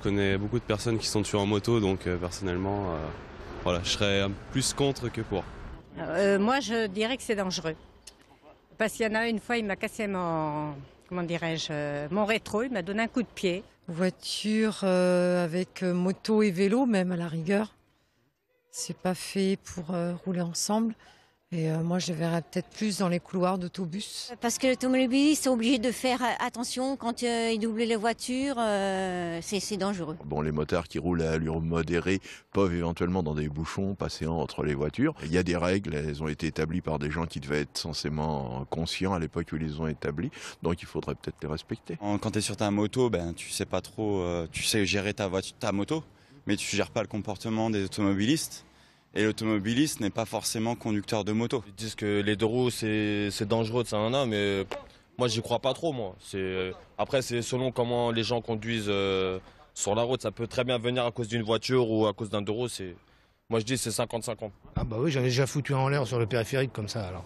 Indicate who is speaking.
Speaker 1: Je connais beaucoup de personnes qui sont tuées en moto, donc euh, personnellement, euh, voilà, je serais plus contre que pour.
Speaker 2: Euh, moi, je dirais que c'est dangereux. Parce qu'il y en a une fois, il m'a cassé mon, comment dirais-je, mon rétro, il m'a donné un coup de pied.
Speaker 3: Voiture avec moto et vélo, même à la rigueur. C'est pas fait pour rouler ensemble. Et euh, moi, je verrais peut-être plus dans les couloirs d'autobus.
Speaker 4: Parce que les automobilistes sont obligés de faire euh, attention quand euh, ils doublent les voitures, c'est dangereux.
Speaker 5: Bon, les motards qui roulent à allure modérée peuvent éventuellement dans des bouchons passer entre les voitures. Il y a des règles, elles ont été établies par des gens qui devaient être censément conscients à l'époque où ils les ont établies, donc il faudrait peut-être les respecter. Quand tu es sur ta moto, ben, tu sais pas trop, tu sais
Speaker 1: gérer ta, ta moto, mais tu gères pas le comportement des automobilistes et l'automobiliste
Speaker 6: n'est pas forcément conducteur de moto. Ils disent que les deux roues c'est dangereux, ça en a, mais euh, moi j'y crois pas trop moi. Euh, après c'est selon comment les gens conduisent euh, sur la route, ça peut très bien venir à cause d'une voiture ou à cause d'un deux roues, moi je dis c'est 50-50. Ah bah oui j'en ai déjà foutu un en l'air sur le périphérique comme ça alors.